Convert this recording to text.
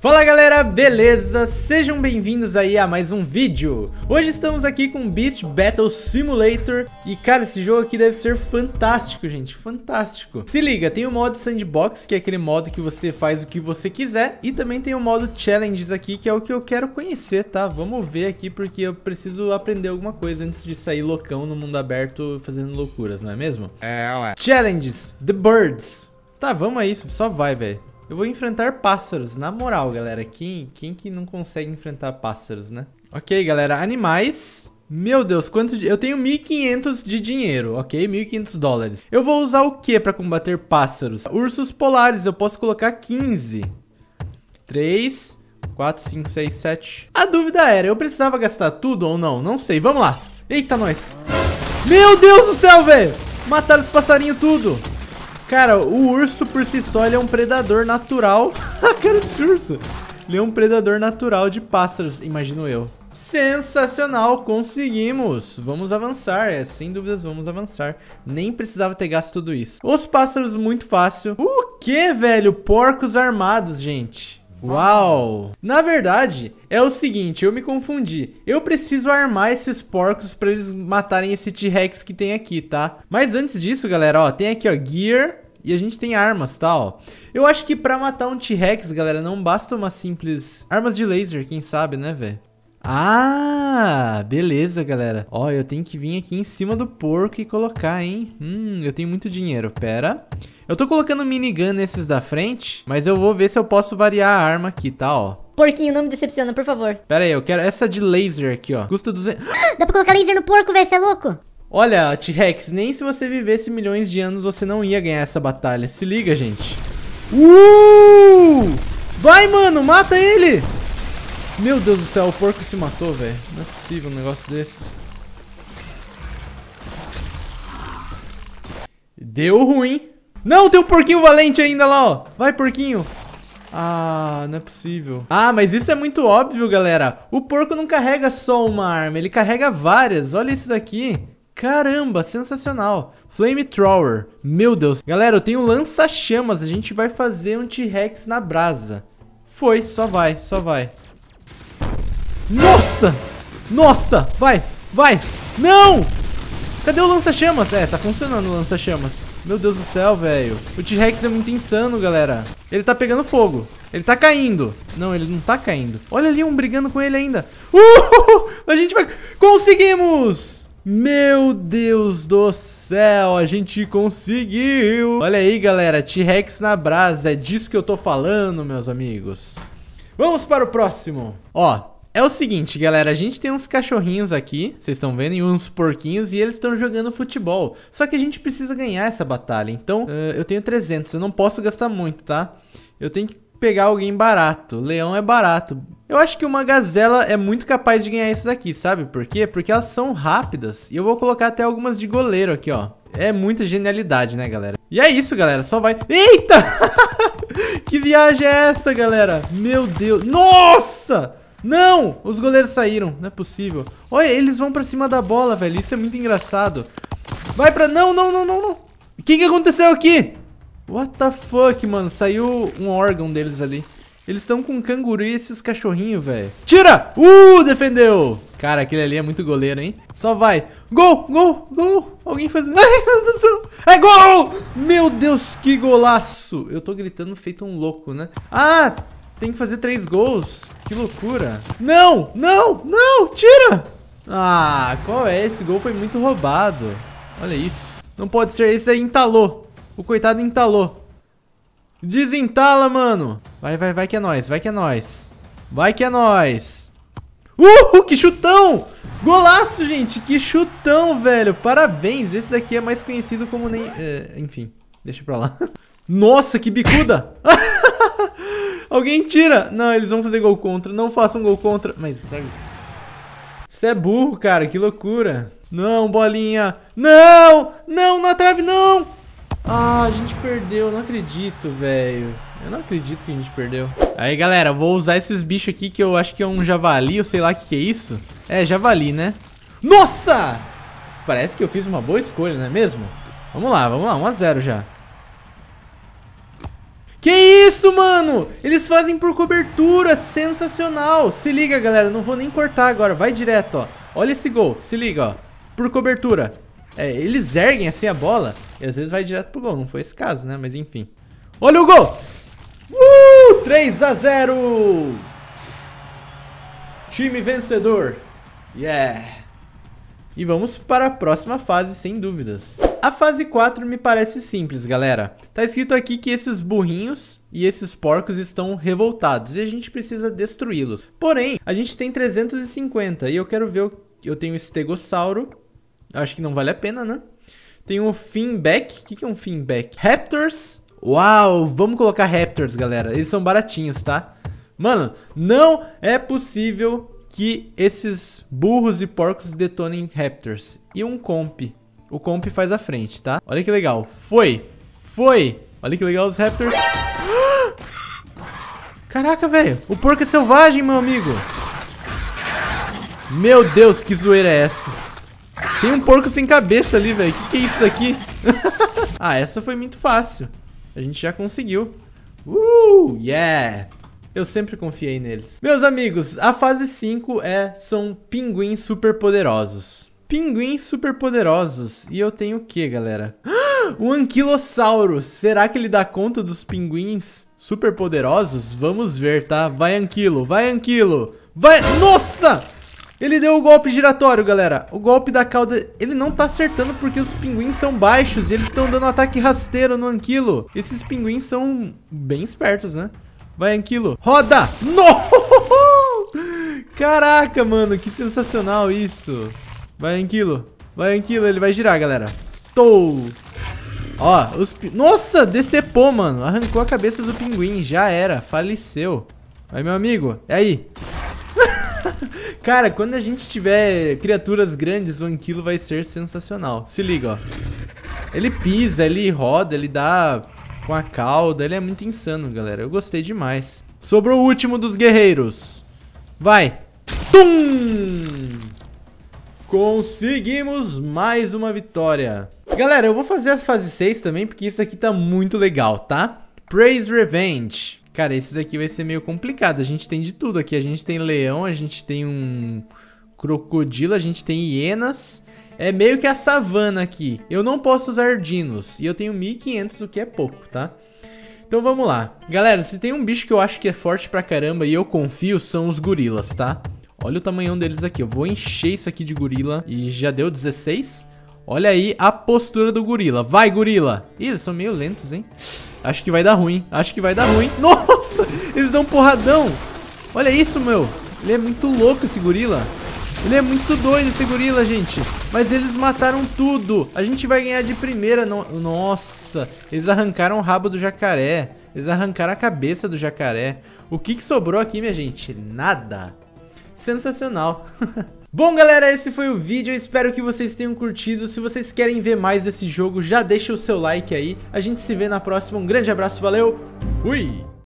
Fala galera, beleza? Sejam bem-vindos aí a mais um vídeo. Hoje estamos aqui com Beast Battle Simulator e cara, esse jogo aqui deve ser fantástico, gente, fantástico. Se liga, tem o modo Sandbox, que é aquele modo que você faz o que você quiser, e também tem o modo Challenges aqui, que é o que eu quero conhecer, tá? Vamos ver aqui porque eu preciso aprender alguma coisa antes de sair loucão no mundo aberto fazendo loucuras, não é mesmo? É, ué. Challenges, The Birds. Tá, vamos aí, só vai, velho. Eu vou enfrentar pássaros, na moral, galera. Quem, quem que não consegue enfrentar pássaros, né? Ok, galera, animais. Meu Deus, quanto de... eu tenho 1.500 de dinheiro, ok? 1.500 dólares. Eu vou usar o que para combater pássaros? Ursos polares, eu posso colocar 15. 3, 4, 5, 6, 7. A dúvida era, eu precisava gastar tudo ou não? Não sei, vamos lá. Eita, nós. Meu Deus do céu, velho! Mataram os passarinhos tudo. Cara, o urso por si só ele é um predador natural. A cara desse urso. Ele é um predador natural de pássaros, imagino eu. Sensacional, conseguimos! Vamos avançar, é, sem dúvidas vamos avançar. Nem precisava ter gasto tudo isso. Os pássaros, muito fácil. O que, velho? Porcos armados, gente. Uau! Na verdade, é o seguinte, eu me confundi. Eu preciso armar esses porcos pra eles matarem esse T-Rex que tem aqui, tá? Mas antes disso, galera, ó, tem aqui, ó, Gear e a gente tem armas, tal. Tá, eu acho que pra matar um T-Rex, galera, não basta uma simples... Armas de laser, quem sabe, né, velho? Ah, beleza, galera. Ó, eu tenho que vir aqui em cima do porco e colocar, hein? Hum, eu tenho muito dinheiro. Pera. Eu tô colocando minigun nesses da frente, mas eu vou ver se eu posso variar a arma aqui, tá, ó. Porquinho, não me decepciona, por favor. Pera aí, eu quero essa de laser aqui, ó. Custa 200... Ah, dá pra colocar laser no porco, velho, você é louco? Olha, T-Rex, nem se você vivesse milhões de anos você não ia ganhar essa batalha. Se liga, gente. Uh! Vai, mano, mata ele! Meu Deus do céu, o porco se matou, velho. Não é possível um negócio desse. Deu ruim. Não, tem um porquinho valente ainda lá, ó. Vai, porquinho. Ah, não é possível. Ah, mas isso é muito óbvio, galera. O porco não carrega só uma arma, ele carrega várias. Olha isso daqui. Caramba, sensacional. Flamethrower. Meu Deus. Galera, eu tenho lança-chamas. A gente vai fazer um T-Rex na brasa. Foi, só vai, só vai. Nossa! Nossa! Vai, vai! Não! Cadê o lança-chamas? É, tá funcionando o lança-chamas. Meu Deus do céu, velho. O T-Rex é muito insano, galera. Ele tá pegando fogo. Ele tá caindo. Não, ele não tá caindo. Olha ali um brigando com ele ainda. Uh! A gente vai... Conseguimos! Meu Deus do céu, a gente conseguiu! Olha aí, galera, T-Rex na brasa, é disso que eu tô falando, meus amigos. Vamos para o próximo. Ó, é o seguinte, galera, a gente tem uns cachorrinhos aqui, vocês estão vendo, e uns porquinhos, e eles estão jogando futebol. Só que a gente precisa ganhar essa batalha, então uh, eu tenho 300, eu não posso gastar muito, tá? Eu tenho que pegar alguém barato. Leão é barato. Eu acho que uma gazela é muito capaz de ganhar esses aqui, sabe por quê? Porque elas são rápidas. E eu vou colocar até algumas de goleiro aqui, ó. É muita genialidade, né, galera? E é isso, galera. Só vai... Eita! que viagem é essa, galera? Meu Deus. Nossa! Não! Os goleiros saíram. Não é possível. Olha, eles vão pra cima da bola, velho. Isso é muito engraçado. Vai pra... Não, não, não, não, não. O que, que aconteceu aqui? What the fuck, mano? Saiu um órgão deles ali. Eles estão com canguru e esses cachorrinhos, velho. Tira! Uh, defendeu! Cara, aquele ali é muito goleiro, hein? Só vai. Gol, gol, gol. Alguém faz... Ai, meu Deus do céu. É gol! Meu Deus, que golaço. Eu tô gritando feito um louco, né? Ah, tem que fazer três gols. Que loucura. Não, não, não, tira. Ah, qual é? Esse gol foi muito roubado. Olha isso. Não pode ser, esse aí entalou. O coitado entalou. Desentala, mano. Vai, vai, vai que é nóis, vai que é nóis. Vai que é nóis. Uh, que chutão! Golaço, gente! Que chutão, velho! Parabéns! Esse daqui é mais conhecido como nem... É, enfim, deixa pra lá. Nossa, que bicuda! Alguém tira! Não, eles vão fazer gol contra. Não façam gol contra. Mas, sabe... Você é burro, cara. Que loucura. Não, bolinha. Não! Não, na trave, não! Ah, a gente perdeu, não acredito, velho. Eu não acredito que a gente perdeu. Aí, galera, vou usar esses bichos aqui que eu acho que é um javali, ou sei lá o que, que é isso. É, javali, né? Nossa! Parece que eu fiz uma boa escolha, não é mesmo? Vamos lá, vamos lá, 1x0 já. Que isso, mano? Eles fazem por cobertura, sensacional. Se liga, galera, não vou nem cortar agora, vai direto, ó. Olha esse gol, se liga, ó. Por cobertura. É, eles erguem assim a bola e às vezes vai direto pro gol. Não foi esse caso, né? Mas enfim. Olha o gol! Uh! 3 a 0! Time vencedor. Yeah! E vamos para a próxima fase, sem dúvidas. A fase 4 me parece simples, galera. Tá escrito aqui que esses burrinhos e esses porcos estão revoltados e a gente precisa destruí-los. Porém, a gente tem 350 e eu quero ver... O... Eu tenho estegossauro. Acho que não vale a pena, né? Tem um Finback. O que, que é um Finback? Raptors. Uau, vamos colocar Raptors, galera. Eles são baratinhos, tá? Mano, não é possível que esses burros e porcos detonem Raptors. E um comp. O comp faz a frente, tá? Olha que legal. Foi. Foi. Olha que legal os Raptors. Caraca, velho. O porco é selvagem, meu amigo. Meu Deus, que zoeira é essa? Tem um porco sem cabeça ali, velho. Que que é isso daqui? ah, essa foi muito fácil. A gente já conseguiu. Uh, yeah! Eu sempre confiei neles. Meus amigos, a fase 5 é são pinguins superpoderosos. Pinguins superpoderosos. E eu tenho o que, galera? O anquilossauro. Será que ele dá conta dos pinguins superpoderosos? Vamos ver, tá? Vai anquilo, vai anquilo. Vai, nossa! Ele deu o golpe giratório, galera. O golpe da cauda, ele não tá acertando porque os pinguins são baixos e eles estão dando ataque rasteiro no Anquilo. Esses pinguins são bem espertos, né? Vai, Anquilo. Roda! No! Caraca, mano, que sensacional isso. Vai, Anquilo. Vai, Anquilo, ele vai girar, galera. Tou! Ó, os... Nossa, decepou, mano. Arrancou a cabeça do pinguim, já era, faleceu. Vai, meu amigo, é aí. Cara, quando a gente tiver criaturas grandes, o Anquilo vai ser sensacional. Se liga, ó. Ele pisa, ele roda, ele dá com a cauda. Ele é muito insano, galera. Eu gostei demais. Sobrou o último dos guerreiros. Vai. Tum! Conseguimos mais uma vitória. Galera, eu vou fazer a fase 6 também, porque isso aqui tá muito legal, tá? Praise Revenge. Cara, esses aqui vai ser meio complicado. A gente tem de tudo aqui. A gente tem leão, a gente tem um crocodilo, a gente tem hienas. É meio que a savana aqui. Eu não posso usar dinos. E eu tenho 1500, o que é pouco, tá? Então vamos lá. Galera, se tem um bicho que eu acho que é forte pra caramba e eu confio, são os gorilas, tá? Olha o tamanhão deles aqui. Eu vou encher isso aqui de gorila. E já deu 16. Olha aí a postura do gorila. Vai, gorila! Ih, eles são meio lentos, hein? Acho que vai dar ruim. Acho que vai dar ruim. Nossa! Eles dão um porradão. Olha isso, meu. Ele é muito louco, esse gorila. Ele é muito doido, esse gorila, gente. Mas eles mataram tudo. A gente vai ganhar de primeira. No... Nossa! Eles arrancaram o rabo do jacaré. Eles arrancaram a cabeça do jacaré. O que, que sobrou aqui, minha gente? Nada. Sensacional. Bom, galera, esse foi o vídeo. Eu espero que vocês tenham curtido. Se vocês querem ver mais desse jogo, já deixa o seu like aí. A gente se vê na próxima. Um grande abraço, valeu, fui!